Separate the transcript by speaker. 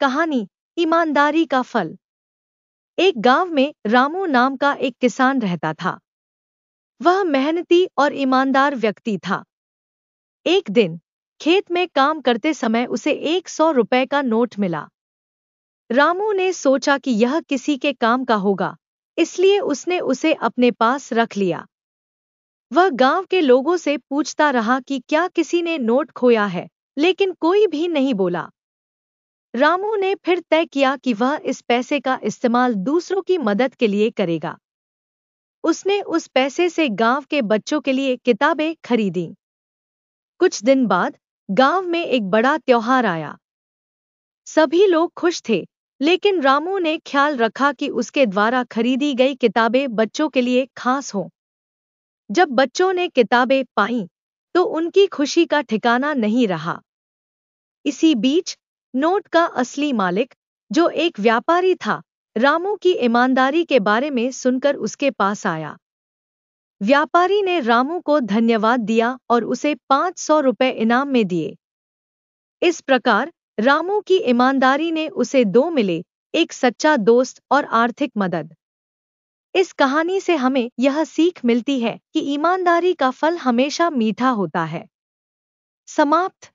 Speaker 1: कहानी ईमानदारी का फल एक गांव में रामू नाम का एक किसान रहता था वह मेहनती और ईमानदार व्यक्ति था एक दिन खेत में काम करते समय उसे एक सौ रुपए का नोट मिला रामू ने सोचा कि यह किसी के काम का होगा इसलिए उसने उसे अपने पास रख लिया वह गांव के लोगों से पूछता रहा कि क्या किसी ने नोट खोया है लेकिन कोई भी नहीं बोला रामू ने फिर तय किया कि वह इस पैसे का इस्तेमाल दूसरों की मदद के लिए करेगा उसने उस पैसे से गांव के बच्चों के लिए किताबें खरीदी कुछ दिन बाद गांव में एक बड़ा त्योहार आया सभी लोग खुश थे लेकिन रामू ने ख्याल रखा कि उसके द्वारा खरीदी गई किताबें बच्चों के लिए खास हों जब बच्चों ने किताबें पाई तो उनकी खुशी का ठिकाना नहीं रहा इसी बीच नोट का असली मालिक जो एक व्यापारी था रामू की ईमानदारी के बारे में सुनकर उसके पास आया व्यापारी ने रामू को धन्यवाद दिया और उसे पांच सौ रुपए इनाम में दिए इस प्रकार रामू की ईमानदारी ने उसे दो मिले एक सच्चा दोस्त और आर्थिक मदद इस कहानी से हमें यह सीख मिलती है कि ईमानदारी का फल हमेशा मीठा होता है समाप्त